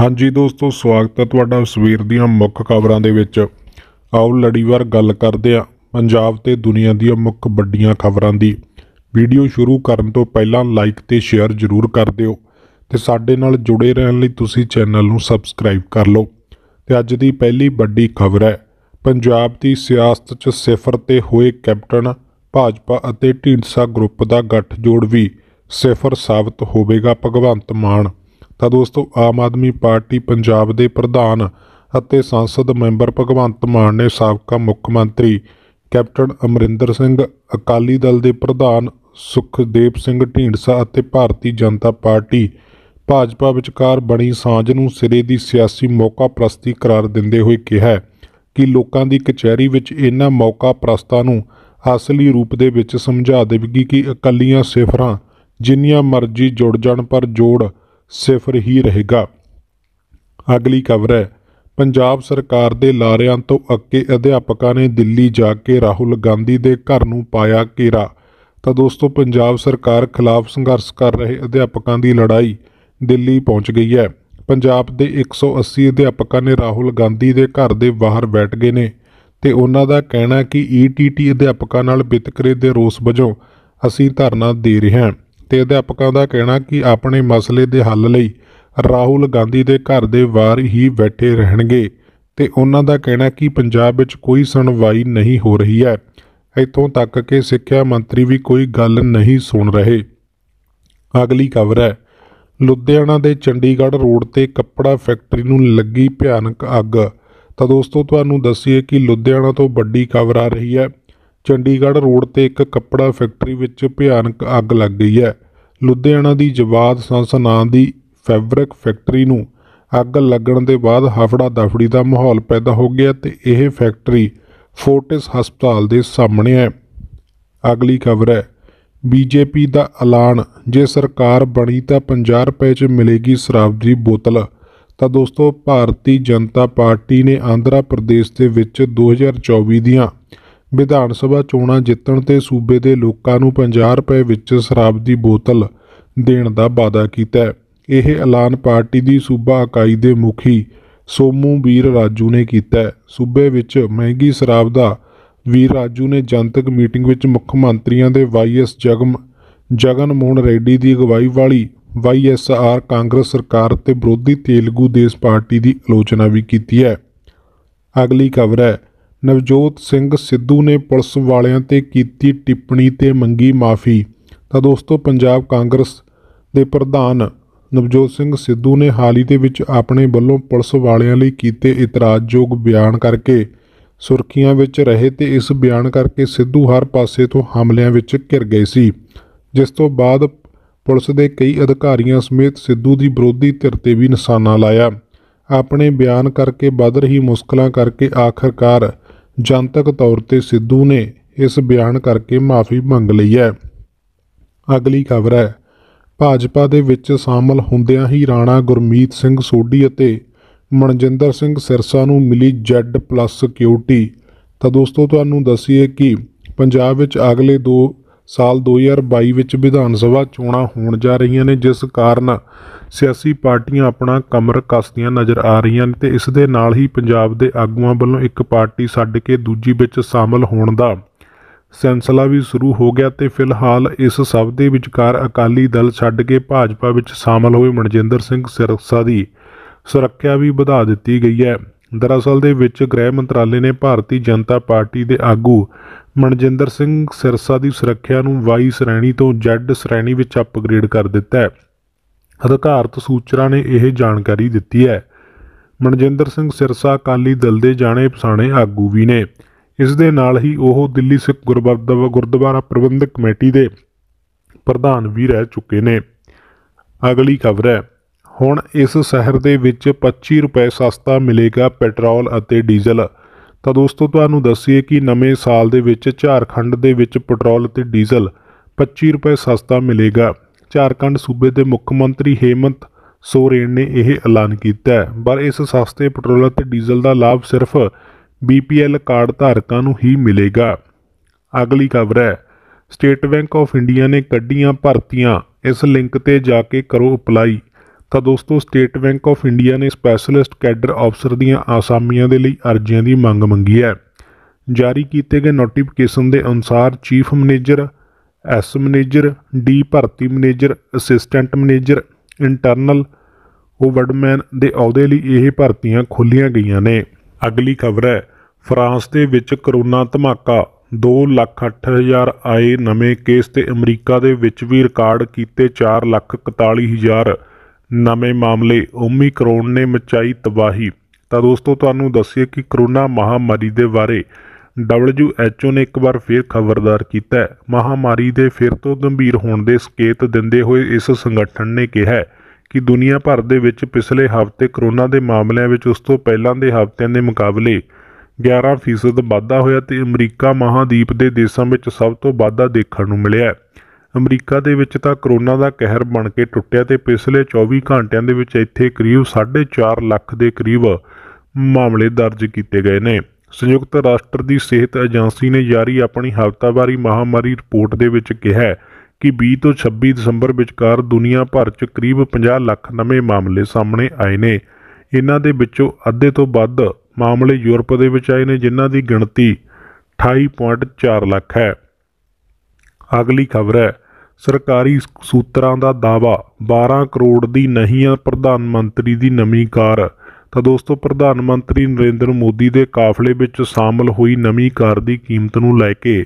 ਹਾਂਜੀ ਦੋਸਤੋ ਸਵਾਗਤ ਹੈ ਤੁਹਾਡਾ ਸਵੇਰ ਦੀਆਂ ਮੁੱਖ ਖਬਰਾਂ ਦੇ ਵਿੱਚ ਆਓ ਲੜੀਵਾਰ ਗੱਲ ਕਰਦੇ ਆ ਪੰਜਾਬ ਤੇ ਦੁਨੀਆ ਦੀਆਂ ਮੁੱਖ ਵੱਡੀਆਂ ਖਬਰਾਂ ਦੀ ਵੀਡੀਓ ਸ਼ੁਰੂ ਕਰਨ ਤੋਂ ਪਹਿਲਾਂ ਲਾਈਕ ਤੇ ਸ਼ੇਅਰ ਜ਼ਰੂਰ ਕਰ ਦਿਓ ਤੇ ਸਾਡੇ ਨਾਲ ਜੁੜੇ ਰਹਿਣ ਲਈ ਤੁਸੀਂ ਚੈਨਲ ਨੂੰ ਸਬਸਕ੍ਰਾਈਬ ਕਰ ਲਓ ਤੇ ਅੱਜ ਦੀ ਪਹਿਲੀ ਵੱਡੀ ਖਬਰ ਹੈ ਪੰਜਾਬ ਦੀ ਸਿਆਸਤ 'ਚ ਸਿਫਰ ਤੇ ਹੋਏ ਕੈਪਟਨ ਭਾਜਪਾ ਅਤੇ ਢੀਂਡਸਾ ਗਰੁੱਪ ਦਾ ਗੱਠ ਜੋੜ ਵੀ ਸਿਫਰ ਸਾਬਤ ਹੋਵੇਗਾ ਭਗਵੰਤ ਮਾਨ ਤਾਂ ਦੋਸਤੋ ਆਮ ਆਦਮੀ ਪਾਰਟੀ ਪੰਜਾਬ ਦੇ ਪ੍ਰਧਾਨ ਅਤੇ ਸੰਸਦ ਮੈਂਬਰ ਭਗਵੰਤ ਮਾਨ ਨੇ ਸਾਬਕਾ ਮੁੱਖ ਮੰਤਰੀ ਕੈਪਟਨ ਅਮਰਿੰਦਰ ਸਿੰਘ ਅਕਾਲੀ ਦਲ ਦੇ ਪ੍ਰਧਾਨ ਸੁਖਦੇਵ ਸਿੰਘ ਢੀਂਡਸਾ ਅਤੇ ਭਾਰਤੀ ਜਨਤਾ ਪਾਰਟੀ ਭਾਜਪਾ ਵਿਚਕਾਰ ਬਣੀ ਸਾਂਝ ਨੂੰ ਸਿਰੇ ਦੀ ਸਿਆਸੀ ਮੌਕਾ ਪ੍ਰਸਤੀ ਕਰਾਰ ਦਿੰਦੇ ਹੋਏ ਕਿਹਾ ਕਿ ਲੋਕਾਂ ਦੀ ਕਚਹਿਰੀ ਵਿੱਚ ਇਹਨਾਂ ਮੌਕਾ ਪ੍ਰਸਤਾਂ ਨੂੰ ਅਸਲੀ ਰੂਪ ਦੇ ਵਿੱਚ ਸਮਝਾ ਦੇਵਗੀ ਕਿ ਇਕੱਲੀਆਂ ਸਿਫਰਾਂ ਜਿੰਨੀਆਂ ਮਰਜ਼ੀ ਜੁੜ ਜਾਣ ਪਰ ਜੋੜ ਸਿਫਰ ਹੀ ਰਹੇਗਾ ਅਗਲੀ ਖਬਰ ਹੈ ਪੰਜਾਬ ਸਰਕਾਰ ਦੇ ਲਾਰਿਆਂ ਤੋਂ ਅੱਕੇ ਅਧਿਆਪਕਾਂ ਨੇ ਦਿੱਲੀ ਜਾ ਕੇ ਰਾਹੁਲ ਗਾਂਧੀ ਦੇ ਘਰ ਨੂੰ ਪਾਇਆ ਘੇਰਾ ਤਾਂ ਦੋਸਤੋ ਪੰਜਾਬ ਸਰਕਾਰ ਖਿਲਾਫ ਸੰਘਰਸ਼ ਕਰ ਰਹੇ ਅਧਿਆਪਕਾਂ ਦੀ ਲੜਾਈ ਦਿੱਲੀ ਪਹੁੰਚ ਗਈ ਹੈ ਪੰਜਾਬ ਦੇ 180 ਅਧਿਆਪਕਾਂ ਨੇ ਰਾਹੁਲ ਗਾਂਧੀ ਦੇ ਘਰ ਦੇ ਬਾਹਰ ਬੈਠ ਗਏ ਨੇ ਤੇ ਉਹਨਾਂ ਦਾ ਕਹਿਣਾ ਕਿ ਈਟੀਟੀ ਅਧਿਆਪਕਾਂ ਨਾਲ ਬਿਤਕਰੇ ਦੇ ਰੋਸ ਵਜੋਂ ਅਸੀਂ ਧਰਨਾ ਦੇ ਰਹੇ ਹਾਂ ਤੇ ਅਧਿਆਪਕਾਂ ਦਾ ਕਹਿਣਾ ਕਿ ਆਪਣੇ ਮਸਲੇ ਦੇ ਹੱਲ ਲਈ ਰਾਹੁਲ ਗਾਂਧੀ ਦੇ ਘਰ ਦੇ ਵਾਰ ਹੀ ਬੈਠੇ ਰਹਿਣਗੇ ਤੇ ਉਹਨਾਂ ਦਾ ਕਹਿਣਾ ਕਿ ਪੰਜਾਬ ਵਿੱਚ ਕੋਈ ਸੁਣਵਾਈ ਨਹੀਂ ਹੋ ਰਹੀ ਹੈ ਇਥੋਂ ਤੱਕ ਕਿ ਸਿੱਖਿਆ ਮੰਤਰੀ ਵੀ ਕੋਈ ਗੱਲ ਨਹੀਂ ਸੁਣ ਰਹੇ ਅਗਲੀ ਖਬਰ ਹੈ ਲੁਧਿਆਣਾ ਦੇ ਚੰਡੀਗੜ੍ਹ ਰੋਡ ਤੇ ਕੱਪੜਾ ਫੈਕਟਰੀ ਨੂੰ ਲੱਗੀ ਭਿਆਨਕ ਅੱਗ ਤਾਂ ਦੋਸਤੋ ਤੁਹਾਨੂੰ ਦੱਸੀਏ ਕਿ ਲੁਧਿਆਣਾ ਤੋਂ ਵੱਡੀ ਖਬਰ ਆ ਰਹੀ ਹੈ ਚੰਡੀਗੜ੍ਹ ਰੋਡ ਤੇ ਇੱਕ ਕੱਪੜਾ ਫੈਕਟਰੀ ਵਿੱਚ ਭਿਆਨਕ ਅੱਗ ਲੱਗ ਗਈ ਹੈ ਲੁਧਿਆਣਾ ਦੀ ਜਵਾਦ ਸੰਸ ਨਾਂ ਦੀ ਫੈਬਰਿਕ ਫੈਕਟਰੀ ਨੂੰ ਅੱਗ ਲੱਗਣ ਦੇ ਬਾਅਦ ਹਫੜਾ ਦਫੜੀ ਦਾ ਮਾਹੌਲ ਪੈਦਾ ਹੋ ਗਿਆ ਤੇ ਇਹ ਫੈਕਟਰੀ ਫੋਰਟਿਸ ਹਸਪਤਾਲ ਦੇ ਸਾਹਮਣੇ ਹੈ ਅਗਲੀ ਖਬਰ ਹੈ ਬੀਜੇਪੀ ਦਾ ਐਲਾਨ ਜੇ ਸਰਕਾਰ ਬਣੀ ਤਾਂ 50 ਰੁਪਏ 'ਚ ਮਿਲੇਗੀ ਸ਼ਰਾਬ ਦੀ ਬੋਤਲ ਤਾਂ ਦੋਸਤੋ ਭਾਰਤੀ ਜਨਤਾ ਪਾਰਟੀ ਨੇ ਆਂਧਰਾ ਪ੍ਰਦੇਸ਼ ਦੇ ਵਿੱਚ 2024 ਦੀਆਂ ਵਿਧਾਨ ਸਭਾ ਚੋਣਾਂ ਜਿੱਤਣ ਤੇ ਸੂਬੇ ਦੇ ਲੋਕਾਂ ਨੂੰ 50 ਰੁਪਏ ਵਿੱਚ ਸ਼ਰਾਬ ਦੀ ਬੋਤਲ ਦੇਣ ਦਾ ਵਾਅਦਾ ਕੀਤਾ ਇਹ ਐਲਾਨ ਪਾਰਟੀ ਦੀ ਸੂਬਾ ਇਕਾਈ ਦੇ ਮੁਖੀ ਸੋਮੂ ਵੀਰ ਰਾਜੂ ਨੇ ਕੀਤਾ ਸੂਬੇ ਵਿੱਚ ਮਹਿੰਗੀ ਸ਼ਰਾਬ ਦਾ ਵੀਰ ਰਾਜੂ ਨੇ ਜਨਤਕ ਮੀਟਿੰਗ ਵਿੱਚ ਮੁੱਖ ਮੰਤਰੀਆਂ ਦੇ ਵਾਈਐਸ ਜਗਮ ਜਗਨ ਮੋਹਨ ਰੈਡੀ ਦੀ ਅਗਵਾਈ ਵਾਲੀ ਵਾਈਐਸਆਰ ਕਾਂਗਰਸ ਸਰਕਾਰ ਤੇ ਵਿਰੋਧੀ ਤੇਲਗੂ ਦੇਸ਼ ਪਾਰਟੀ ਦੀ ਆਲੋਚਨਾ ਵੀ ਕੀਤੀ ਹੈ ਅਗਲੀ ਖਬਰ ਹੈ ਨਵਜੋਤ ਸਿੰਘ ਸਿੱਧੂ ਨੇ ਪੁਲਿਸ ਵਾਲਿਆਂ ਤੇ ਕੀਤੀ ਟਿੱਪਣੀ ਤੇ ਮੰਗੀ ਮਾਫੀ ਤਾਂ ਦੋਸਤੋ ਪੰਜਾਬ ਕਾਂਗਰਸ ਦੇ ਪ੍ਰਧਾਨ ਨਵਜੋਤ ਸਿੰਘ ਸਿੱਧੂ ਨੇ ਹਾਲ ਹੀ ਦੇ ਵਿੱਚ ਆਪਣੇ ਵੱਲੋਂ ਪੁਲਿਸ ਵਾਲਿਆਂ ਲਈ ਕੀਤੇ ਇਤਰਾਜ਼ਯੋਗ ਬਿਆਨ ਕਰਕੇ ਸੁਰਖੀਆਂ ਵਿੱਚ ਰਹੇ ਤੇ ਇਸ ਬਿਆਨ ਕਰਕੇ ਸਿੱਧੂ ਹਰ ਪਾਸੇ ਤੋਂ ਹਮਲਿਆਂ ਵਿੱਚ ਘਿਰ ਗਏ ਸੀ ਜਿਸ ਤੋਂ ਬਾਅਦ ਪੁਲਿਸ ਦੇ ਕਈ ਅਧਿਕਾਰੀਆਂ ਸਮੇਤ ਸਿੱਧੂ ਦੀ ਵਿਰੋਧੀ ਧਿਰ ਤੇ ਵੀ ਨਿਸ਼ਾਨਾ ਲਾਇਆ ਆਪਣੇ ਬਿਆਨ ਕਰਕੇ ਬਦਰ ਹੀ ਮੁਸ਼ਕਲਾਂ ਕਰਕੇ ਆਖਰਕਾਰ ਜਨਤਕ ਤੌਰ ਤੇ ਸਿੱਧੂ ਨੇ ਇਸ ਬਿਆਨ ਕਰਕੇ ਮਾਫੀ ਮੰਗ ਲਈ ਹੈ ਅਗਲੀ ਖਬਰ ਹੈ ਭਾਜਪਾ ਦੇ ਵਿੱਚ ਸ਼ਾਮਲ ਹੁੰਦਿਆਂ ਹੀ ਰਾਣਾ ਗੁਰਮੀਤ ਸਿੰਘ ਸੋਢੀ ਅਤੇ ਮਨਜਿੰਦਰ ਸਿੰਘ ਸਿਰਸਾ ਨੂੰ ਮਿਲੀ Z+ ਸਿਕਿਉਰਿਟੀ ਤਾਂ ਦੋਸਤੋ ਤੁਹਾਨੂੰ ਦੱਸੀਏ ਕਿ ਪੰਜਾਬ ਵਿੱਚ ਅਗਲੇ 2 ਸਾਲ 2022 ਵਿੱਚ ਵਿਧਾਨ ਸਭਾ ਚੋਣਾਂ ਹੋਣ ਜਾ ਰਹੀਆਂ ਨੇ ਜਿਸ ਕਾਰਨ ਸਿਆਸੀ ਪਾਰਟੀਆਂ ਆਪਣਾ ਕਮਰ ਕੱਸਦੀਆਂ ਨਜ਼ਰ ਆ ਰਹੀਆਂ ਨੇ ਤੇ ਇਸ ਦੇ ਨਾਲ ਹੀ ਪੰਜਾਬ ਦੇ ਆਗੂਆਂ ਵੱਲੋਂ ਇੱਕ ਪਾਰਟੀ ਛੱਡ ਕੇ ਦੂਜੀ ਵਿੱਚ ਸ਼ਾਮਲ ਹੋਣ ਦਾ ਸੈਂਸਲਾ ਵੀ ਸ਼ੁਰੂ ਹੋ ਗਿਆ ਤੇ ਫਿਲਹਾਲ ਇਸ ਸਭ ਦੇ ਵਿਚਕਾਰ ਅਕਾਲੀ ਦਲ ਛੱਡ ਕੇ ਭਾਜਪਾ ਵਿੱਚ ਸ਼ਾਮਲ ਹੋਏ ਮਨਜਿੰਦਰ ਸਿੰਘ ਸਿਰਸਾ ਦੀ ਸੁਰੱਖਿਆ ਵੀ ਵਧਾ ਦਿੱਤੀ ਗਈ ਹੈ ਦਰਅਸਲ ਦੇ ਵਿੱਚ ਗ੍ਰਹਿ ਮੰਤਰਾਲੇ ਨੇ ਭਾਰਤੀ ਜਨਤਾ ਪਾਰਟੀ ਦੇ ਆਗੂ ਮਨਜਿੰਦਰ ਸਿੰਘ ਸਿਰਸਾ ਦੀ ਸੁਰੱਖਿਆ ਨੂੰ ਵਾਈ ਸ਼੍ਰੇਣੀ ਤੋਂ ਜ਼ੈਡ ਸ਼੍ਰੇਣੀ ਵਿੱਚ ਅਪਗ੍ਰੇਡ ਕਰ ਦਿੱਤਾ ਹੈ ਅਧਿਕਾਰਤ ਸੂਚਨਾ ਨੇ ਇਹ ਜਾਣਕਾਰੀ ਦਿੱਤੀ ਹੈ ਮਨਜਿੰਦਰ ਸਿੰਘ ਸਿਰਸਾ ਅਕਾਲੀ ਦਲ ਦੇ ਜਾਣੇ ਪਛਾਣੇ ਆਗੂ ਵੀ ਨੇ ਇਸ ਦੇ ਨਾਲ ਹੀ ਉਹ ਦਿੱਲੀ ਸਿੱਖ ਗੁਰਦੁਆਰਾ ਪ੍ਰਬੰਧਕ ਕਮੇਟੀ ਦੇ ਪ੍ਰਧਾਨ ਵੀ ਰਹਿ ਚੁੱਕੇ ਨੇ ਅਗਲੀ ਖਬਰ ਹੈ ਹੁਣ ਇਸ ਸ਼ਹਿਰ ਦੇ ਵਿੱਚ 25 ਰੁਪਏ ਸਸਤਾ ਮਿਲੇਗਾ ਪੈਟਰੋਲ ਅਤੇ ਡੀਜ਼ਲ ਤਾਂ ਦੋਸਤੋ ਤੁਹਾਨੂੰ ਦੱਸੀਏ ਕਿ ਨਵੇਂ ਸਾਲ ਦੇ ਵਿੱਚ ਝਾਰਖੰਡ ਦੇ ਵਿੱਚ ਪੈਟਰੋਲ ਅਤੇ ਡੀਜ਼ਲ 25 ਰੁਪਏ ਸਸਤਾ ਮਿਲੇਗਾ ਝਾਰਖੰਡ ਸੂਬੇ ਦੇ ਮੁੱਖ ਮੰਤਰੀ ਹੇਮੰਤ ਸੋਰੇਨ ਨੇ ਇਹ ਐਲਾਨ ਕੀਤਾ ਹੈ ਪਰ ਇਸ ਸਸਤੇ ਪੈਟਰੋਲ ਅਤੇ ਡੀਜ਼ਲ ਦਾ ਲਾਭ ਸਿਰਫ ਬੀਪੀਐਲ ਕਾਰਡ ਧਾਰਕਾਂ ਨੂੰ ਹੀ ਮਿਲੇਗਾ ਅਗਲੀ ਖਬਰ ਹੈ ਸਟੇਟ ਬੈਂਕ ਆਫ ਇੰਡੀਆ ਨੇ ਕੱਢੀਆਂ ਭਰਤੀਆਂ ਇਸ ਲਿੰਕ ਤੇ ਜਾ ਕੇ ਕਰੋ ਅਪਲਾਈ ਤਾਂ ਦੋਸਤੋ ਸਟੇਟ ਬੈਂਕ ਆਫ ਇੰਡੀਆ ਨੇ ਸਪੈਸ਼ਲਿਸਟ ਕੈਡਰ ਅਫਸਰ ਦੀਆਂ ਆਸਾਮੀਆਂ ਦੇ ਲਈ ਅਰਜ਼ੀਆਂ ਦੀ ਮੰਗ ਮੰਗੀ ਹੈ ਜਾਰੀ ਕੀਤੇ ਗਏ ਨੋਟੀਫਿਕੇਸ਼ਨ ਦੇ ਅਨੁਸਾਰ chief manager S manager D ਭਰਤੀ ਮੈਨੇਜਰ ਅਸਿਸਟੈਂਟ ਮੈਨੇਜਰ ਇੰਟਰਨਲ ਵਰਡਮੈਨ ਦੇ ਅਹੁਦੇ ਲਈ ਇਹ ਭਰਤੀਆਂ ਖੋਲੀਆਂ ਗਈਆਂ ਨੇ ਅਗਲੀ ਖਬਰ ਹੈ ਫਰਾਂਸ ਦੇ ਵਿੱਚ ਕਰੋਨਾ ਧਮਾਕਾ 2 ਲੱਖ 8000 ਆਏ ਨਵੇਂ ਕੇਸ ਤੇ ਅਮਰੀਕਾ ਦੇ ਵਿੱਚ ਵੀ ਰਿਕਾਰਡ ਕੀਤੇ 4 ਲੱਖ 41000 ਨਵੇਂ ਮਾਮਲੇ ਓਮਿਕਰੋਨ ਨੇ ਮਚਾਈ ਤਬਾਹੀ ਤਾਂ ਦੋਸਤੋ ਤੁਹਾਨੂੰ ਦੱਸਿਆ ਕਿ ਕਰੋਨਾ ਮਹਾਮਾਰੀ ਦੇ ਬਾਰੇ WHO ਨੇ ਇੱਕ ਵਾਰ ਫਿਰ ਖਬਰਦਾਰ ਕੀਤਾ ਹੈ ਮਹਾਮਾਰੀ ਦੇ ਫਿਰ ਤੋਂ ਗੰਭੀਰ ਹੋਣ ਦੇ ਸੰਕੇਤ ਦਿੰਦੇ ਹੋਏ ਇਸ ਸੰਗਠਨ ਨੇ ਕਿਹਾ ਕਿ ਦੁਨੀਆ ਭਰ ਦੇ ਵਿੱਚ ਪਿਛਲੇ ਹਫ਼ਤੇ ਕਰੋਨਾ ਦੇ ਮਾਮਲਿਆਂ ਵਿੱਚ ਉਸ ਤੋਂ ਪਹਿਲਾਂ ਦੇ ਹਫ਼ਤਿਆਂ ਦੇ ਮੁਕਾਬਲੇ 11% ਵਾਧਾ ਹੋਇਆ ਤੇ ਅਮਰੀਕਾ ਮਹਾਦੀਪ ਦੇ ਦੇਸ਼ਾਂ ਵਿੱਚ ਸਭ ਤੋਂ ਵਾਧਾ ਦੇਖਣ ਨੂੰ ਮਿਲਿਆ ਹੈ ਅਮਰੀਕਾ ਦੇ ਵਿੱਚ ਤਾਂ ਕਰੋਨਾ ਦਾ ਕਹਿਰ ਬਣ ਕੇ ਟੁੱਟਿਆ ਤੇ ਪਿਛਲੇ 24 ਘੰਟਿਆਂ ਦੇ ਵਿੱਚ ਇੱਥੇ ਕਰੀਬ 4.5 ਲੱਖ ਦੇ ਕਰੀਬ ਮਾਮਲੇ ਦਰਜ ਕੀਤੇ ਗਏ ਨੇ ਸੰਯੁਕਤ ਰਾਸ਼ਟਰ ਦੀ ਸਿਹਤ ਏਜੰਸੀ ਨੇ ਜਾਰੀ ਆਪਣੀ ਹਫ਼ਤਾਵਾਰੀ ਮਹਾਮਾਰੀ ਰਿਪੋਰਟ ਦੇ ਵਿੱਚ ਕਿਹਾ ਕਿ 20 ਤੋਂ 26 ਦਸੰਬਰ ਵਿਚਕਾਰ ਦੁਨੀਆ ਭਰ 'ਚ ਕਰੀਬ 50 ਲੱਖ ਨਵੇਂ ਮਾਮਲੇ ਸਾਹਮਣੇ ਆਏ ਨੇ ਇਹਨਾਂ ਦੇ ਵਿੱਚੋਂ ਅੱਧੇ ਤੋਂ ਵੱਧ ਮਾਮਲੇ ਯੂਰਪ ਦੇ ਵਿੱਚ ਆਏ ਨੇ ਜਿਨ੍ਹਾਂ ਦੀ ਗਿਣਤੀ 28.4 ਲੱਖ ਹੈ ਅਗਲੀ ਖਬਰ ਹੈ ਸਰਕਾਰੀ ਸੂਤਰਾਂ ਦਾ ਦਾਵਾ 12 ਕਰੋੜ ਦੀ ਨਹੀਂ ਹੈ ਪ੍ਰਧਾਨ ਮੰਤਰੀ ਦੀ ਨਵੀਂ ਕਾਰ ਤਾਂ ਦੋਸਤੋ ਪ੍ਰਧਾਨ ਮੰਤਰੀ ਨਰਿੰਦਰ ਮੋਦੀ ਦੇ ਕਾਫਲੇ ਵਿੱਚ ਸ਼ਾਮਲ ਹੋਈ ਨਵੀਂ ਕਾਰ ਦੀ ਕੀਮਤ ਨੂੰ ਲੈ ਕੇ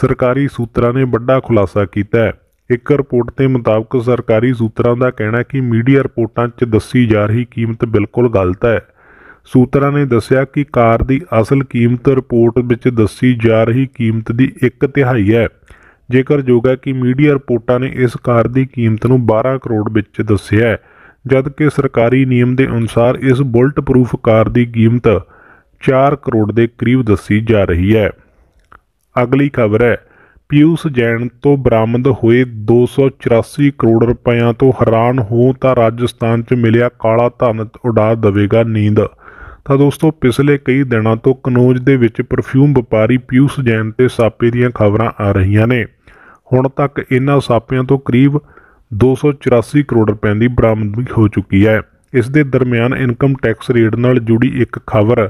ਸਰਕਾਰੀ ਸੂਤਰਾਂ ਨੇ ਵੱਡਾ ਖੁਲਾਸਾ ਕੀਤਾ ਹੈ ਇੱਕ ਰਿਪੋਰਟ ਦੇ ਮੁਤਾਬਕ ਸਰਕਾਰੀ ਸੂਤਰਾਂ ਦਾ ਕਹਿਣਾ ਹੈ ਕਿ ਮੀਡੀਆ ਰਿਪੋਰਟਾਂ 'ਚ ਦੱਸੀ ਜਾ ਰਹੀ ਕੀਮਤ ਬਿਲਕੁਲ ਗਲਤ ਹੈ ਸੂਤਰਾਂ ਨੇ ਦੱਸਿਆ ਕਿ ਕਾਰ ਦੀ ਅਸਲ ਕੀਮਤ ਰਿਪੋਰਟ ਵਿੱਚ ਦੱਸੀ ਜਾ ਰਹੀ ਕੀਮਤ ਦੀ 1 ਤਿਹਾਈ ਹੈ ਜੇਕਰ ਹੈ ਕਿ ਮੀਡੀਆ ਰਿਪੋਰਟਾਂ ਨੇ ਇਸ ਕਾਰ ਦੀ ਕੀਮਤ ਨੂੰ 12 ਕਰੋੜ ਵਿੱਚ ਦੱਸਿਆ ਹੈ ਜਦਕਿ ਸਰਕਾਰੀ ਨਿਯਮ ਦੇ ਅਨੁਸਾਰ ਇਸ ਬੁਲਟ ਪ੍ਰੂਫ ਕਾਰ ਦੀ ਕੀਮਤ 4 ਕਰੋੜ ਦੇ ਕਰੀਬ ਦੱਸੀ ਜਾ ਰਹੀ ਹੈ ਅਗਲੀ ਖਬਰ ਹੈ ਪਿਊਸ ਜੈਨ ਤੋਂ ਬਰਾਮਦ ਹੋਏ 284 ਕਰੋੜ ਰੁਪਏ ਤੋਂ ਹੈਰਾਨ ਹੋ ਤਾਂ ਰਾਜਸਥਾਨ 'ਚ ਮਿਲਿਆ ਕਾਲਾ ਧਨ ਉਡਾ ਦੇਵੇਗਾ ਨੀਂਦ ਤਾਂ ਦੋਸਤੋ ਪਿਛਲੇ ਕਈ ਦਿਨਾਂ ਤੋਂ ਕਨੋਜ ਦੇ ਵਿੱਚ ਪਰਫਿਊਮ ਵਪਾਰੀ ਪਿਊਸ ਜੈਨ ਤੇ ਸਾਪੇ ਦੀਆਂ ਖਬਰਾਂ ਆ ਰਹੀਆਂ ਨੇ ਹੁਣ ਤੱਕ ਇਹਨਾਂ ਸਾਪਿਆਂ ਤੋਂ ਕਰੀਬ 284 ਕਰੋੜ ਰੁਪਏ ਦੀ ਬਰਾਮਦਗੀ ਹੋ ਚੁੱਕੀ ਹੈ ਇਸ ਦੇ ਦਰਮਿਆਨ ਇਨਕਮ ਟੈਕਸ ਰੇਡ ਨਾਲ ਜੁੜੀ ਇੱਕ ਖਬਰ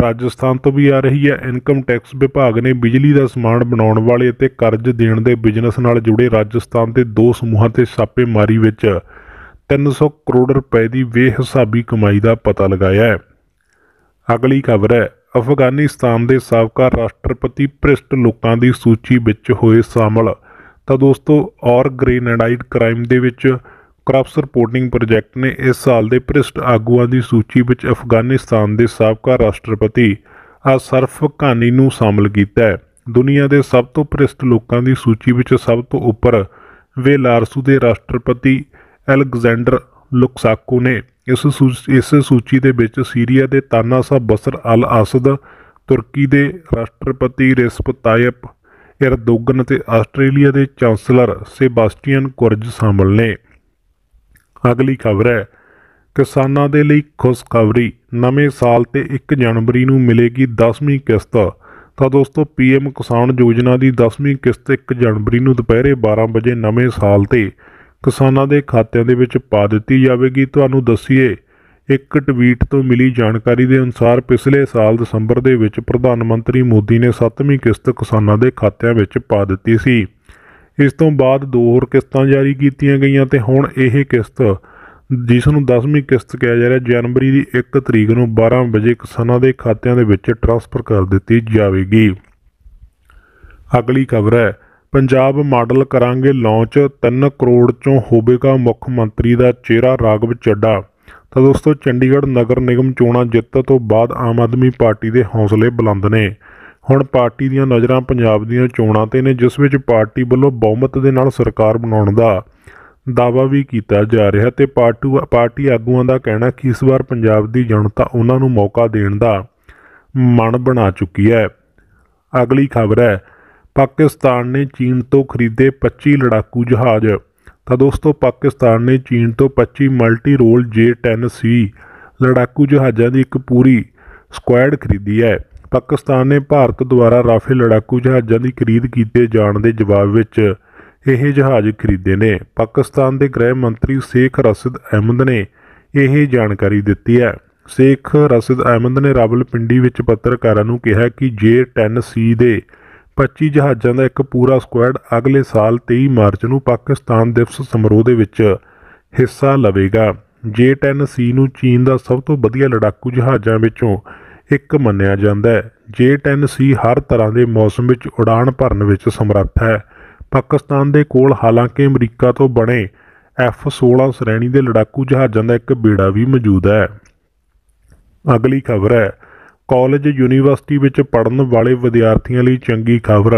ਰਾਜਸਥਾਨ ਤੋਂ ਵੀ ਆ ਰਹੀ ਹੈ ਇਨਕਮ ਟੈਕਸ ਵਿਭਾਗ ਨੇ ਬਿਜਲੀ ਦਾ ਸਮਾਨ ਬਣਾਉਣ ਵਾਲੇ ਅਤੇ ਕਰਜ਼ ਦੇਣ ਦੇ ਬਿਜ਼ਨਸ ਨਾਲ ਜੁੜੇ ਰਾਜਸਥਾਨ ਦੇ ਦੋ ਸਮੂਹਾਂ ਤੇ ਛਾਪੇਮਾਰੀ ਵਿੱਚ 300 ਕਰੋੜ ਰੁਪਏ ਦੀ ਹਿਸਾਬੀ ਕਮਾਈ ਦਾ ਪਤਾ ਲਗਾਇਆ ਹੈ ਅਗਲੀ ਖਬਰ ਹੈ ਅਫਗਾਨਿਸਤਾਨ ਦੇ ਸਾਬਕਾ ਰਾਸ਼ਟਰਪਤੀ ਪ੍ਰਿਸ਼ਟ ਲੋਕਾਂ ਦੀ ਸੂਚੀ ਵਿੱਚ ਹੋਏ ਸ਼ਾਮਲ ਤਾਂ ਦੋਸਤੋ ਔਰ ਗ੍ਰੇਨੇਡਾਈਡ ਕ੍ਰਾਈਮ ਦੇ ਵਿੱਚ ਕ੍ਰਾਪਸ ਰਿਪੋਰਟਿੰਗ ਪ੍ਰੋਜੈਕਟ ਨੇ ਇਸ ਸਾਲ ਦੇ ਪ੍ਰਿਸ਼ਟ ਆਗੂਆਂ ਦੀ ਸੂਚੀ ਵਿੱਚ ਅਫਗਾਨਿਸਤਾਨ ਦੇ ਸਾਬਕਾ ਰਾਸ਼ਟਰਪਤੀ ਅਸ਼ਰਫ ਕਾਨੀ ਨੂੰ ਸ਼ਾਮਲ ਕੀਤਾ ਹੈ ਦੁਨੀਆ ਦੇ ਸਭ ਤੋਂ ਪ੍ਰਿਸ਼ਟ ਲੋਕਾਂ ਦੀ ਸੂਚੀ ਵਿੱਚ ਸਭ ਤੋਂ ਉੱਪਰ ਵੇਲਾਰਸੂ ਦੇ ਰਾਸ਼ਟਰਪਤੀ ਅਲੈਗਜ਼ੈਂਡਰ ਲੁਕਸਾਕੂ ਨੇ ਇਸ ਇਸ ਸੂਚੀ ਦੇ ਵਿੱਚ ਸੀਰੀਆ ਦੇ ਤਾਨਾਸਾ ਬਸਰ ਅਲ ਅਸਦ ਤੁਰਕੀ ਦੇ ਰਾਸ਼ਟਰਪਤੀ ਰਿਸਪ ਤਾਇਪ ਇਰਦੋਗਨ ਤੇ ਆਸਟ੍ਰੇਲੀਆ ਦੇ ਚਾਂਸਲਰ ਸੇਬਾਸਟੀਅਨ ਕੁਰਜ ਸ਼ਾਮਲ ਨੇ ਅਗਲੀ ਖਬਰ ਹੈ ਕਿਸਾਨਾਂ ਦੇ ਲਈ ਖੁਸ਼ਖਬਰੀ ਨਵੇਂ ਸਾਲ ਤੇ 1 ਜਨਵਰੀ ਨੂੰ ਮਿਲੇਗੀ 10ਵੀਂ ਕਿਸ਼ਤ ਤਾਂ ਦੋਸਤੋ ਪੀਐਮ ਕਿਸਾਨ ਯੋਜਨਾ ਦੀ 10ਵੀਂ ਕਿਸ਼ਤ 1 ਜਨਵਰੀ ਨੂੰ ਦੁਪਹਿਰੇ 12 ਵਜੇ ਨਵੇਂ ਸਾਲ ਤੇ ਕਿਸਾਨਾਂ ਦੇ ਖਾਤਿਆਂ ਦੇ ਵਿੱਚ ਪਾ ਦਿੱਤੀ ਜਾਵੇਗੀ ਤੁਹਾਨੂੰ ਦੱਸੀਏ ਇੱਕ ਟਵੀਟ ਤੋਂ ਮਿਲੀ ਜਾਣਕਾਰੀ ਦੇ ਅਨੁਸਾਰ ਪਿਛਲੇ ਸਾਲ ਦਸੰਬਰ ਦੇ ਵਿੱਚ ਪ੍ਰਧਾਨ ਮੰਤਰੀ ਮੋਦੀ ਨੇ 7ਵੀਂ ਕਿਸ਼ਤ ਕਿਸਾਨਾਂ ਦੇ ਖਾਤਿਆਂ ਵਿੱਚ ਪਾ ਦਿੱਤੀ ਸੀ ਇਸ ਤੋਂ ਬਾਅਦ ਦੋ ਹੋਰ ਕਿਸ਼ਤਾਂ ਜਾਰੀ ਕੀਤੀਆਂ ਗਈਆਂ ਤੇ ਹੁਣ ਇਹ ਕਿਸ਼ਤ ਜਿਸ ਨੂੰ 10ਵੀਂ ਕਿਸ਼ਤ ਕਿਹਾ ਜਾ ਰਿਹਾ ਜਨਵਰੀ ਦੀ 1 ਤਰੀਕ ਨੂੰ 12 ਵਜੇ ਕਿਸਾਨਾਂ ਦੇ ਖਾਤਿਆਂ ਦੇ ਵਿੱਚ ਟ੍ਰਾਂਸਫਰ ਕਰ ਦਿੱਤੀ ਜਾਵੇਗੀ ਅਗਲੀ ਖਬਰ ਹੈ ਪੰਜਾਬ ਮਾਡਲ ਕਰਾਂਗੇ ਲਾਂਚ 3 ਕਰੋੜ ਚੋਂ ਹੋਵੇਗਾ ਮੁੱਖ ਮੰਤਰੀ ਦਾ ਚਿਹਰਾ ਰਾਗਵ ਚੱਡਾ ਤਾਂ ਦੋਸਤੋ ਚੰਡੀਗੜ੍ਹ ਨਗਰ ਨਿਗਮ ਚੋਣਾਂ ਜਿੱਤ ਤੋਂ ਬਾਅਦ ਆਮ ਆਦਮੀ ਪਾਰਟੀ ਦੇ ਹੌਸਲੇ ਬੁਲੰਦ ਨੇ ਹੁਣ ਪਾਰਟੀ ਦੀਆਂ ਨਜ਼ਰਾਂ ਪੰਜਾਬ ਦੀਆਂ ਚੋਣਾਂ ਤੇ ਨੇ ਜਿਸ ਵਿੱਚ ਪਾਰਟੀ ਵੱਲੋਂ ਬਹੁਮਤ ਦੇ ਨਾਲ ਸਰਕਾਰ ਬਣਾਉਣ ਦਾ ਦਾਵਾ ਵੀ ਕੀਤਾ ਜਾ ਰਿਹਾ ਤੇ ਪਾਰਟੀ ਪਾਰਟੀ ਆਗੂਆਂ ਦਾ ਕਹਿਣਾ ਕਿ ਇਸ ਵਾਰ ਪੰਜਾਬ ਦੀ ਜਨਤਾ ਉਹਨਾਂ ਨੂੰ ਮੌਕਾ ਦੇਣ ਦਾ ਮਨ ਬਣਾ ਚੁੱਕੀ ਹੈ ਅਗਲੀ ਖਬਰ ਹੈ ਪਾਕਿਸਤਾਨ ਨੇ ਚੀਨ ਤੋਂ ਖਰੀਦੇ 25 ਲੜਾਕੂ ਜਹਾਜ਼ ਤਾਂ ਦੋਸਤੋ ਪਾਕਿਸਤਾਨ ਨੇ ਚੀਨ ਤੋਂ 25 ਮਲਟੀ ਰੋਲ J-10C ਲੜਾਕੂ ਜਹਾਜ਼ਾਂ ਦੀ ਇੱਕ ਪੂਰੀ ਸਕੁਐਡ ਖਰੀਦੀ ਹੈ ਪਾਕਿਸਤਾਨ ਨੇ ਭਾਰਤ ਦੁਆਰਾ ਰਾਫੇਲ ਲੜਾਕੂ ਜਹਾਜ਼ਾਂ ਦੀ ਖਰੀਦ ਕੀਤੇ ਜਾਣ ਦੇ ਜਵਾਬ ਵਿੱਚ ਇਹ ਜਹਾਜ਼ ਖਰੀਦੇ ਨੇ ਪਾਕਿਸਤਾਨ ਦੇ ਗ੍ਰਹਿ ਮੰਤਰੀ ਸ਼ੇਖ ਰਸਦ ਅਹਿਮਦ ਨੇ ਇਹ ਜਾਣਕਾਰੀ ਦਿੱਤੀ ਹੈ ਸ਼ੇਖ ਰਸਦ ਅਹਿਮਦ ਨੇ ਰਾਵਲਪਿੰਡੀ ਵਿੱਚ ਪੱਤਰਕਾਰਾਂ ਨੂੰ ਕਿਹਾ ਕਿ J-10C ਦੇ 25 ਜਹਾਜ਼ਾਂ ਦਾ ਇੱਕ ਪੂਰਾ ਸਕੁਐਡ ਅਗਲੇ ਸਾਲ 23 ਮਾਰਚ ਨੂੰ ਪਾਕਿਸਤਾਨ ਦਿਵਸ ਸਮਾਰੋਹ ਦੇ ਵਿੱਚ ਹਿੱਸਾ ਲਵੇਗਾ J-10C ਨੂੰ ਚੀਨ ਦਾ ਸਭ ਤੋਂ ਵਧੀਆ ਲੜਾਕੂ ਜਹਾਜ਼ਾਂ ਵਿੱਚੋਂ ਇੱਕ ਮੰਨਿਆ ਜਾਂਦਾ ਹੈ J-10C ਹਰ ਤਰ੍ਹਾਂ ਦੇ ਮੌਸਮ ਵਿੱਚ ਉਡਾਨ ਭਰਨ ਵਿੱਚ ਸਮਰੱਥ ਹੈ ਪਾਕਿਸਤਾਨ ਦੇ ਕੋਲ ਹਾਲਾਂਕਿ ਅਮਰੀਕਾ ਤੋਂ ਬਣੇ F16 ਸ਼੍ਰੇਣੀ ਦੇ ਲੜਾਕੂ ਜਹਾਜ਼ਾਂ ਦਾ ਇੱਕ ਬੇੜਾ ਵੀ ਮੌਜੂਦ ਹੈ ਅਗਲੀ ਖਬਰ ਹੈ ਕਾਲਜ ਯੂਨੀਵਰਸਿਟੀ ਵਿੱਚ ਪੜਨ ਵਾਲੇ ਵਿਦਿਆਰਥੀਆਂ ਲਈ ਚੰਗੀ ਖਬਰ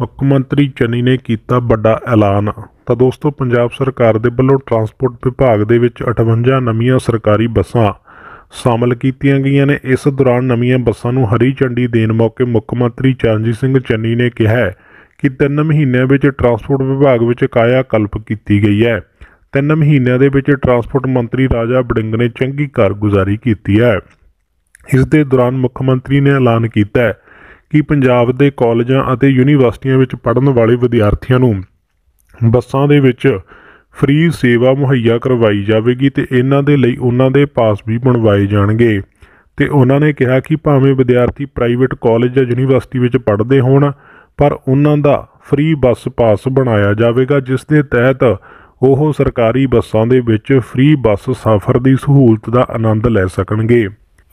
ਮੁੱਖ ਮੰਤਰੀ ਚੰਨੀ ਨੇ ਕੀਤਾ ਵੱਡਾ ਐਲਾਨ ਤਾਂ ਦੋਸਤੋ ਪੰਜਾਬ ਸਰਕਾਰ ਦੇ ਵੱਲੋਂ ਟਰਾਂਸਪੋਰਟ ਵਿਭਾਗ ਦੇ ਵਿੱਚ 58 ਨਵੀਆਂ ਸਰਕਾਰੀ ਬੱਸਾਂ ਸ਼ਾਮਲ ਕੀਤੀਆਂ ਗਈਆਂ ਨੇ ਇਸ ਦੌਰਾਨ ਨਵੀਆਂ ਬੱਸਾਂ ਨੂੰ ਹਰੀ ਝੰਡੀ ਦੇਣ ਮੌਕੇ ਮੁੱਖ ਮੰਤਰੀ ਚਰਨਜੀਤ ਸਿੰਘ ਚੰਨੀ ਨੇ ਕਿਹਾ ਕਿ 3 ਮਹੀਨਿਆਂ ਵਿੱਚ ਟਰਾਂਸਪੋਰਟ ਵਿਭਾਗ ਵਿੱਚ ਕਾਇਆ ਕਲਪ ਕੀਤੀ ਗਈ ਹੈ 3 ਮਹੀਨਿਆਂ ਦੇ ਵਿੱਚ ਟਰਾਂਸਪੋਰਟ ਮੰਤਰੀ ਰਾਜਾ ਬੜਿੰਗ ਨੇ ਚੰਗੀ ਕਾਰਗੁਜ਼ਾਰੀ ਕੀਤੀ ਹੈ ਇਸ ਦੇ ਦੌਰਾਨ ਮੁੱਖ ਮੰਤਰੀ ਨੇ ਐਲਾਨ ਕੀਤਾ ਕਿ ਪੰਜਾਬ ਦੇ ਕਾਲਜਾਂ ਅਤੇ ਯੂਨੀਵਰਸਿਟੀਆਂ ਵਿੱਚ ਪੜ੍ਹਨ ਵਾਲੇ ਵਿਦਿਆਰਥੀਆਂ ਨੂੰ ਬੱਸਾਂ ਦੇ ਵਿੱਚ ਫ੍ਰੀ ਸੇਵਾ ਮੁਹੱਈਆ ਕਰਵਾਈ ਜਾਵੇਗੀ ਤੇ ਇਹਨਾਂ ਦੇ ਲਈ ਉਹਨਾਂ ਦੇ ਪਾਸ ਵੀ ਬਣਵਾਏ ਜਾਣਗੇ ਤੇ ਉਹਨਾਂ ਨੇ ਕਿਹਾ ਕਿ ਭਾਵੇਂ ਵਿਦਿਆਰਥੀ ਪ੍ਰਾਈਵੇਟ ਕਾਲਜ ਜਾਂ ਯੂਨੀਵਰਸਿਟੀ ਵਿੱਚ ਪੜ੍ਹਦੇ ਹੋਣ ਪਰ ਉਹਨਾਂ ਦਾ ਫ੍ਰੀ ਬੱਸ ਪਾਸ ਬਣਾਇਆ ਜਾਵੇਗਾ ਜਿਸ ਦੇ ਤਹਿਤ ਉਹ ਸਰਕਾਰੀ ਬੱਸਾਂ ਦੇ ਵਿੱਚ ਫ੍ਰੀ ਬੱਸ ਸਫ਼ਰ ਦੀ ਸਹੂਲਤ ਦਾ ਆਨੰਦ ਲੈ ਸਕਣਗੇ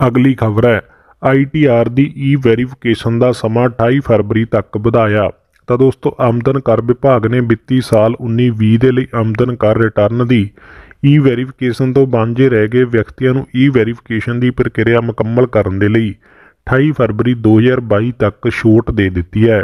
ਅਗਲੀ ਖਬਰ ਹੈ ਆਈਟੀਆਰ ਦੀ ਈ ਵੈਰੀਫਿਕੇਸ਼ਨ ਦਾ ਸਮਾਂ 28 ਫਰਵਰੀ ਤੱਕ ਵਧਾਇਆ ਤਾਂ ਦੋਸਤੋ ਆਮਦਨ ਕਰ ਵਿਭਾਗ ਨੇ ਵਿੱਤੀ ਸਾਲ 19-20 ਦੇ ਲਈ ਆਮਦਨ ਕਰ ਰਿਟਰਨ ਦੀ ਈ ਵੈਰੀਫਿਕੇਸ਼ਨ ਤੋਂ ਬਾਂਝੇ ਰਹਿ ਗਏ ਵਿਅਕਤੀਆਂ ਨੂੰ ਈ ਵੈਰੀਫਿਕੇਸ਼ਨ ਦੀ ਪ੍ਰਕਿਰਿਆ ਮੁਕੰਮਲ ਕਰਨ ਦੇ ਲਈ 28 ਫਰਵਰੀ 2022 ਤੱਕ ਛੋਟ ਦੇ ਦਿੱਤੀ ਹੈ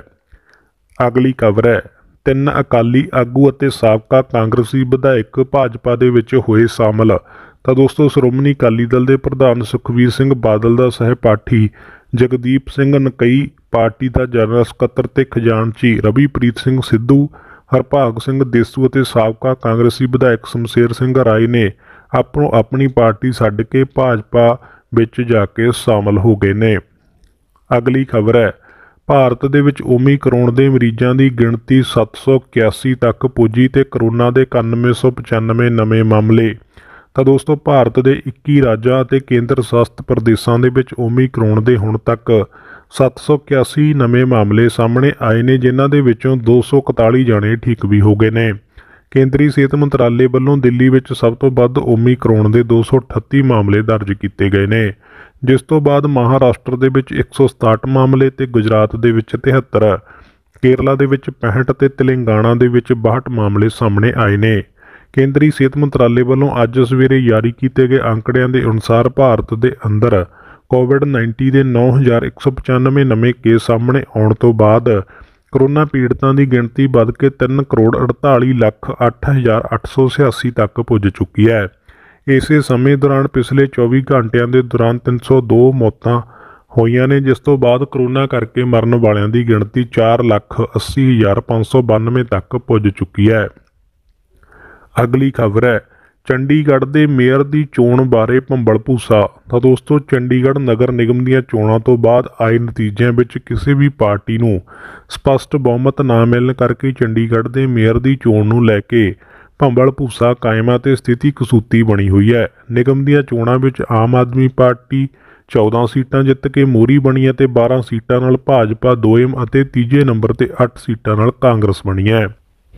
ਅਗਲੀ ਖਬਰ ਹੈ ਤਿੰਨ ਅਕਾਲੀ ਆਗੂ ਅਤੇ ਸਾਬਕਾ ਕਾਂਗਰਸੀ ਵਿਧਾਇਕ ਭਾਜਪਾ ਦੇ ਵਿੱਚ ਹੋਏ ਸ਼ਾਮਲ ਤਾਂ ਦੋਸਤੋ ਸ਼੍ਰੋਮਣੀ ਅਕਾਲੀ ਦਲ ਦੇ ਪ੍ਰਧਾਨ ਸੁਖਵੀਰ ਸਿੰਘ ਬਾਦਲ ਦਾ ਸਹਿਪਾਠੀ ਜਗਦੀਪ ਸਿੰਘ ਨਕਈ ਪਾਰਟੀ ਦਾ ਜਨਰਲ ਸਕੱਤਰ ਤੇ ਖਜ਼ਾਨਚੀ ਰਵੀਪ੍ਰੀਤ ਸਿੰਘ ਸਿੱਧੂ ਹਰਭਾਗ ਸਿੰਘ ਦੇਸੂ ਅਤੇ ਸਾਬਕਾ ਕਾਂਗਰਸੀ ਵਿਧਾਇਕ ਸਮਸ਼ੇਰ ਸਿੰਘ ਰਾਏ ਨੇ ਆਪਣੋ ਆਪਣੀ ਪਾਰਟੀ ਛੱਡ ਕੇ ਭਾਜਪਾ ਵਿੱਚ ਜਾ ਕੇ ਸ਼ਾਮਲ ਹੋ ਗਏ ਨੇ ਅਗਲੀ ਖਬਰ ਹੈ ਭਾਰਤ ਦੇ ਵਿੱਚ ਕਰੋਨ ਦੇ ਮਰੀਜ਼ਾਂ ਦੀ ਗਿਣਤੀ 781 ਤੱਕ ਪੁੱਜੀ ਤੇ ਕਰੋਨਾ ਦੇ 9995 ਨਵੇਂ ਮਾਮਲੇ ਤਾਂ ਦੋਸਤੋ ਭਾਰਤ ਦੇ 21 ਰਾਜਾਂ ਅਤੇ ਕੇਂਦਰ ਸ਼ਾਸਿਤ ਪ੍ਰਦੇਸ਼ਾਂ ਦੇ ਵਿੱਚ ਓਮਿਕਰੋਨ ਦੇ ਹੁਣ ਤੱਕ 781 ਨਵੇਂ ਮਾਮਲੇ ਸਾਹਮਣੇ ਆਏ ਨੇ ਜਿਨ੍ਹਾਂ ਦੇ ਵਿੱਚੋਂ 241 ਜਣੇ ਠੀਕ ਵੀ ਹੋ ਗਏ ਨੇ ਕੇਂਦਰੀ ਸਿਹਤ ਮੰਤਰਾਲੇ ਵੱਲੋਂ ਦਿੱਲੀ ਵਿੱਚ ਸਭ ਤੋਂ ਵੱਧ ਓਮਿਕਰੋਨ ਦੇ 238 ਮਾਮਲੇ ਦਰਜ ਕੀਤੇ ਗਏ ਨੇ ਜਿਸ ਤੋਂ ਬਾਅਦ ਮਹਾਰਾਸ਼ਟਰ ਦੇ ਵਿੱਚ 167 ਮਾਮਲੇ ਤੇ ਗੁਜਰਾਤ ਦੇ ਵਿੱਚ 73 ਕੇਰਲਾ ਦੇ ਵਿੱਚ 65 ਤੇ ਤੇਲੰਗਾਨਾ ਦੇ ਵਿੱਚ 62 ਮਾਮਲੇ ਸਾਹਮਣੇ ਆਏ ਨੇ ਕੇਂਦਰੀ ਸਿਹਤ ਮੰਤਰਾਲੇ ਵੱਲੋਂ ਅੱਜ ਸਵੇਰੇ ਜਾਰੀ ਕੀਤੇ ਗਏ ਅੰਕੜਿਆਂ ਦੇ ਅਨੁਸਾਰ ਭਾਰਤ ਦੇ ਅੰਦਰ ਕੋਵਿਡ-19 ਦੇ 9195 ਨਵੇਂ ਕੇਸ ਸਾਹਮਣੇ ਆਉਣ ਤੋਂ ਬਾਅਦ ਕਰੋਨਾ ਪੀੜਤਾਂ ਦੀ ਗਿਣਤੀ ਵੱਧ ਕੇ 3 ਕਰੋੜ 48 ਲੱਖ 8886 ਤੱਕ ਪੁੱਜ ਚੁੱਕੀ ਹੈ ਇਸੇ ਸਮੇਂ ਦੌਰਾਨ ਪਿਛਲੇ 24 ਘੰਟਿਆਂ ਦੇ ਦੌਰਾਨ 302 ਮੌਤਾਂ ਹੋਈਆਂ ਨੇ ਜਿਸ ਤੋਂ ਬਾਅਦ ਕਰੋਨਾ ਕਰਕੇ ਮਰਨ ਵਾਲਿਆਂ ਦੀ ਗਿਣਤੀ 4 ਲੱਖ ਤੱਕ ਪੁੱਜ ਚੁੱਕੀ ਹੈ ਅਗਲੀ ਖਬਰ ਹੈ ਚੰਡੀਗੜ੍ਹ ਦੇ ਮੇਅਰ ਦੀ ਚੋਣ ਬਾਰੇ ਪੰਬਲਪੂਸਾ ਤਾਂ ਦੋਸਤੋ ਚੰਡੀਗੜ੍ਹ ਨਗਰ ਨਿਗਮ ਦੀਆਂ ਚੋਣਾਂ ਤੋਂ ਬਾਅਦ ਆਏ ਨਤੀਜਿਆਂ ਵਿੱਚ ਕਿਸੇ ਵੀ ਪਾਰਟੀ ਨੂੰ ਸਪਸ਼ਟ ਬਹੁਮਤ ਨਾ ਮਿਲਣ ਕਰਕੇ ਚੰਡੀਗੜ੍ਹ ਦੇ ਮੇਅਰ ਦੀ ਚੋਣ ਨੂੰ ਲੈ ਕੇ ਪੰਬਲਪੂਸਾ ਕਾਇਮਾ ਤੇ ਸਥਿਤੀ ਕਸੂਤੀ ਬਣੀ ਹੋਈ ਹੈ ਨਿਗਮ ਦੀਆਂ ਚੋਣਾਂ ਵਿੱਚ ਆਮ ਆਦਮੀ ਪਾਰਟੀ 14 ਸੀਟਾਂ ਜਿੱਤ ਕੇ ਮੋਰੀ ਬਣੀ ਹੈ ਤੇ 12 ਸੀਟਾਂ ਨਾਲ ਭਾਜਪਾ 2ਮ ਅਤੇ ਤੀਜੇ ਨੰਬਰ ਤੇ 8 ਸੀਟਾਂ ਨਾਲ ਕਾਂਗਰਸ ਬਣੀ ਹੈ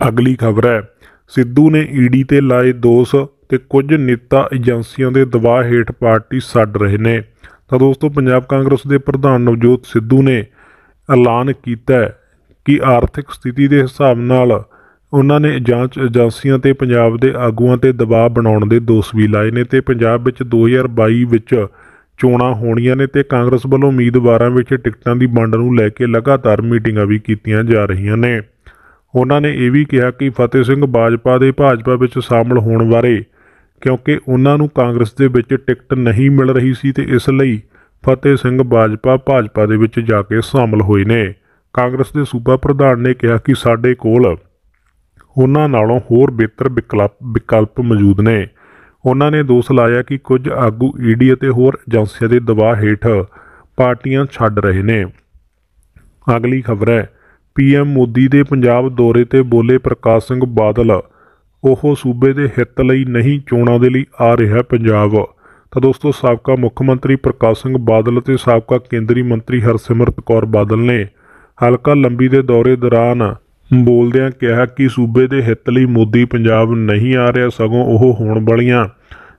ਅਗਲੀ ਖਬਰ ਹੈ ਸਿੱਧੂ ਨੇ ਈਡੀ ਤੇ ਲਾਏ ਦੋਸ਼ ਤੇ ਕੁਝ ਨੇਤਾ ਏਜੰਸੀਆਂ ਦੇ ਦਬਾਅ ਹੇਠ ਪਾਰਟੀ ਛੱਡ ਰਹੇ ਨੇ ਤਾਂ ਦੋਸਤੋ ਪੰਜਾਬ ਕਾਂਗਰਸ ਦੇ ਪ੍ਰਧਾਨ ਨਵਜੋਤ ਸਿੱਧੂ ਨੇ ਐਲਾਨ ਕੀਤਾ ਕਿ ਆਰਥਿਕ ਸਥਿਤੀ ਦੇ ਹਿਸਾਬ ਨਾਲ ਉਹਨਾਂ ਨੇ ਜਾਂਚ ਏਜੰਸੀਆਂ ਤੇ ਪੰਜਾਬ ਦੇ ਆਗੂਆਂ ਤੇ ਦਬਾਅ ਬਣਾਉਣ ਦੇ ਦੋਸ਼ ਵੀ ਲਾਏ ਨੇ ਤੇ ਪੰਜਾਬ ਵਿੱਚ 2022 ਵਿੱਚ ਚੋਣਾਂ ਹੋਣੀਆਂ ਨੇ ਤੇ ਕਾਂਗਰਸ ਵੱਲੋਂ ਉਮੀਦਵਾਰਾਂ ਵਿੱਚ ਟਿਕਟਾਂ ਦੀ ਵੰਡ ਨੂੰ ਲੈ ਕੇ ਲਗਾਤਾਰ ਮੀਟਿੰਗਾਂ ਵੀ ਕੀਤੀਆਂ ਜਾ ਰਹੀਆਂ ਨੇ ਉਹਨਾਂ ਨੇ ਇਹ ਵੀ ਕਿਹਾ ਕਿ ਫਤਿਹ ਸਿੰਘ ਬਾਜਪਾ ਦੇ ਭਾਜਪਾ ਵਿੱਚ ਸ਼ਾਮਲ ਹੋਣ ਬਾਰੇ ਕਿਉਂਕਿ ਉਹਨਾਂ ਨੂੰ ਕਾਂਗਰਸ ਦੇ ਵਿੱਚ ਟਿਕਟ ਨਹੀਂ ਮਿਲ ਰਹੀ ਸੀ ਤੇ ਇਸ ਲਈ ਫਤਿਹ ਸਿੰਘ ਬਾਜਪਾ ਭਾਜਪਾ ਦੇ ਵਿੱਚ ਜਾ ਕੇ ਸ਼ਾਮਲ ਹੋਏ ਨੇ ਕਾਂਗਰਸ ਦੇ ਸੂਬਾ ਪ੍ਰਧਾਨ ਨੇ ਕਿਹਾ ਕਿ ਸਾਡੇ ਕੋਲ ਉਹਨਾਂ ਨਾਲੋਂ ਹੋਰ ਬਿਹਤਰ ਵਿਕਲਪ ਮੌਜੂਦ ਨੇ ਉਹਨਾਂ ਨੇ ਦੋਸ਼ ਲਾਇਆ ਕਿ ਕੁਝ ਆਗੂ ਈਡੀ ਅਤੇ ਹੋਰ ਏਜੰਸੀਆਂ ਦੇ ਦਬਾਅ ਹੇਠ ਪਾਰਟੀਆਂ ਛੱਡ ਰਹੇ ਨੇ ਅਗਲੀ ਖਬਰ ਹੈ ਪੀਐਮ ਮੋਦੀ ਦੇ ਪੰਜਾਬ ਦੌਰੇ ਤੇ ਬੋਲੇ ਪ੍ਰਕਾਸ਼ ਸਿੰਘ ਬਾਦਲ ਉਹ ਸੂਬੇ ਦੇ ਹਿੱਤ ਲਈ ਨਹੀਂ ਚੋਣਾਂ ਦੇ ਲਈ ਆ ਰਿਹਾ ਪੰਜਾਬ ਤਾਂ ਦੋਸਤੋ ਸਾਬਕਾ ਮੁੱਖ ਮੰਤਰੀ ਪ੍ਰਕਾਸ਼ ਸਿੰਘ ਬਾਦਲ ਤੇ ਸਾਬਕਾ ਕੇਂਦਰੀ ਮੰਤਰੀ ਹਰਸਿਮਰਤ ਕੌਰ ਬਾਦਲ ਨੇ ਹਲਕਾ ਲੰਬੀ ਦੇ ਦੌਰੇ ਦੌਰਾਨ ਬੋਲਦਿਆਂ ਕਿਹਾ ਕਿ ਸੂਬੇ ਦੇ ਹਿੱਤ ਲਈ ਮੋਦੀ ਪੰਜਾਬ ਨਹੀਂ ਆ ਰਿਹਾ ਸਗੋਂ ਉਹ ਹੋਣ ਵਾਲੀਆਂ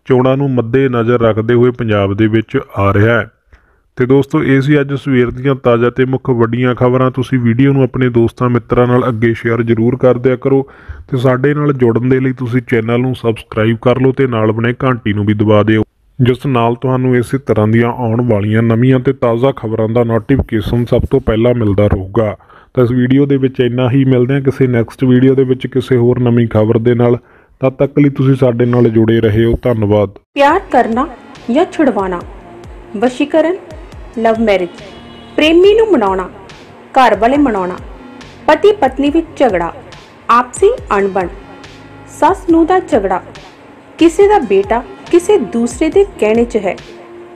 ਚੋਣਾਂ ਨੂੰ ਮੱਦੇ ਨਜ਼ਰ ਰੱਖਦੇ ਹੋਏ ਪੰਜਾਬ ਦੇ ਵਿੱਚ ਆ ਰਿਹਾ ਹੈ ਤੇ ਦੋਸਤੋ ਇਹ ਸੀ ਅੱਜ ਸਵੇਰ ਦੀਆਂ ਤਾਜ਼ਾ ਤੇ ਮੁੱਖ ਵੱਡੀਆਂ ਖਬਰਾਂ ਤੁਸੀਂ ਵੀਡੀਓ ਨੂੰ ਆਪਣੇ ਦੋਸਤਾਂ ਮਿੱਤਰਾਂ ਨਾਲ ਅੱਗੇ ਸ਼ੇਅਰ ਜ਼ਰੂਰ ਕਰ ਦਿਆ ਕਰੋ ਤੇ ਸਾਡੇ ਨਾਲ ਜੁੜਨ ਦੇ ਲਈ ਤੁਸੀਂ ਚੈਨਲ ਨੂੰ ਸਬਸਕ੍ਰਾਈਬ ਕਰ ਲਓ ਤੇ ਨਾਲ ਬਣੇ ਘੰਟੀ ਨੂੰ ਵੀ ਦਬਾ ਦਿਓ ਜਿਸ ਨਾਲ ਤੁਹਾਨੂੰ ਇਸੇ ਤਰ੍ਹਾਂ ਦੀਆਂ ਆਉਣ ਵਾਲੀਆਂ ਨਵੀਆਂ ਤੇ ਤਾਜ਼ਾ ਖਬਰਾਂ ਦਾ ਨੋਟੀਫਿਕੇਸ਼ਨ ਸਭ ਤੋਂ ਪਹਿਲਾਂ ਮਿਲਦਾ ਰਹੂਗਾ ਤਾਂ ਇਸ ਵੀਡੀਓ ਦੇ ਵਿੱਚ ਇੰਨਾ ਹੀ ਮਿਲਦੇ ਹਾਂ ਕਿਸੇ ਨੈਕਸਟ ਵੀਡੀਓ ਦੇ ਵਿੱਚ ਕਿਸੇ ਹੋਰ ਨਵੀਂ ਖਬਰ ਦੇ ਨਾਲ ਤਦ ਤੱਕ ਲਈ ਤੁਸੀਂ ਸਾਡੇ ਨਾਲ ਜੁੜੇ ਰਹੇ ਹੋ ਧੰਨਵਾਦ ਪਿਆਰ ਕਰਨਾ ਜਾਂ ਛੁਡਵਾਣਾ ਵਸ਼ੀਕਰਨ ਲਵ ਮੈਰਿਜ ਪ੍ਰੇਮੀ ਨੂੰ ਮਨਾਉਣਾ ਘਰ ਵਾਲੇ ਮਨਾਉਣਾ ਪਤੀ ਪਤਨੀ ਵਿੱਚ ਝਗੜਾ ਆਪਸੀ ਅਣਬਣ ਸੱਸ ਨੂੰ ਦਾ ਝਗੜਾ ਕਿਸੇ ਦਾ ਬੇਟਾ ਕਿਸੇ ਦੂਸਰੇ ਦੇ ਕਹਿਣੇ 'ਚ ਹੈ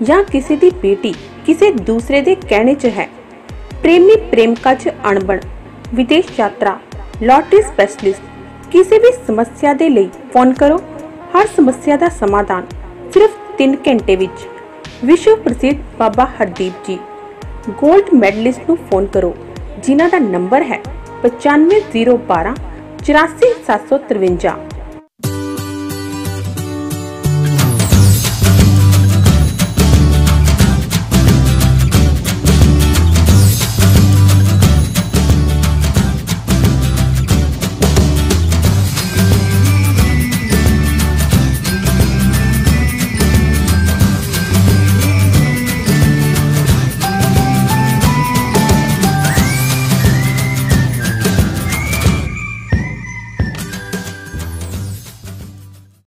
ਜਾਂ ਕਿਸੇ ਦੀ ਬੇਟੀ ਕਿਸੇ ਦੂਸਰੇ ਦੇ ਕਹਿਣੇ 'ਚ ਹੈ ਪ੍ਰੇਮੀ ਪ੍ਰੇਮਿਕਾ 'ਚ ਅਣਬਣ ਵਿਦੇਸ਼ ਯਾਤਰਾ ਲੋਟਰੀ ਸਪੈਸ਼ਲਿਸਟ ਕਿਸੇ ਵੀ ਸਮੱਸਿਆ ਦੇ ਲਈ ਫੋਨ ਕਰੋ ਹਰ ਸਮੱਸਿਆ ਦਾ ਸਮਾਧਾਨ ਸਿਰਫ 3 ਘੰਟੇ ਵਿੱਚ ਵਿਸ਼ਵ ਪ੍ਰਸਿੱਧ ਬਾਬਾ ਹਰਦੀਪ ਜੀ 골ਡ ਮੈਡਲਿਸਟ ਨੂੰ ਫੋਨ ਕਰੋ ਜਿਨ੍ਹਾਂ ਦਾ ਨੰਬਰ ਹੈ 95012 84753